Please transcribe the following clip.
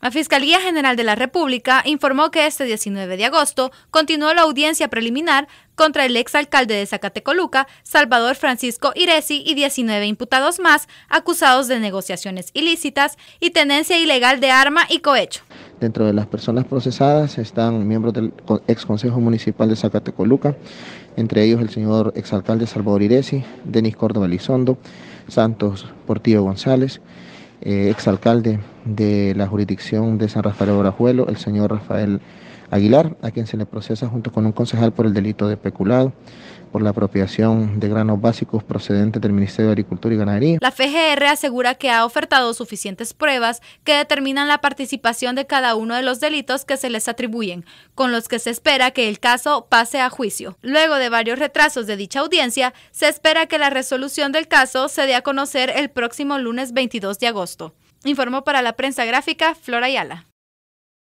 La Fiscalía General de la República informó que este 19 de agosto continuó la audiencia preliminar contra el exalcalde de Zacatecoluca, Salvador Francisco Iresi, y 19 imputados más acusados de negociaciones ilícitas y tenencia ilegal de arma y cohecho. Dentro de las personas procesadas están miembros del ex Consejo Municipal de Zacatecoluca, entre ellos el señor exalcalde Salvador Iresi, Denis Córdoba Elizondo, Santos Portillo González, eh, exalcalde de la jurisdicción de San Rafael Orajuelo, el señor Rafael Aguilar, a quien se le procesa junto con un concejal por el delito de peculado por la apropiación de granos básicos procedentes del Ministerio de Agricultura y Ganadería. La FGR asegura que ha ofertado suficientes pruebas que determinan la participación de cada uno de los delitos que se les atribuyen, con los que se espera que el caso pase a juicio. Luego de varios retrasos de dicha audiencia, se espera que la resolución del caso se dé a conocer el próximo lunes 22 de agosto. Informó para la prensa gráfica Flora Ayala.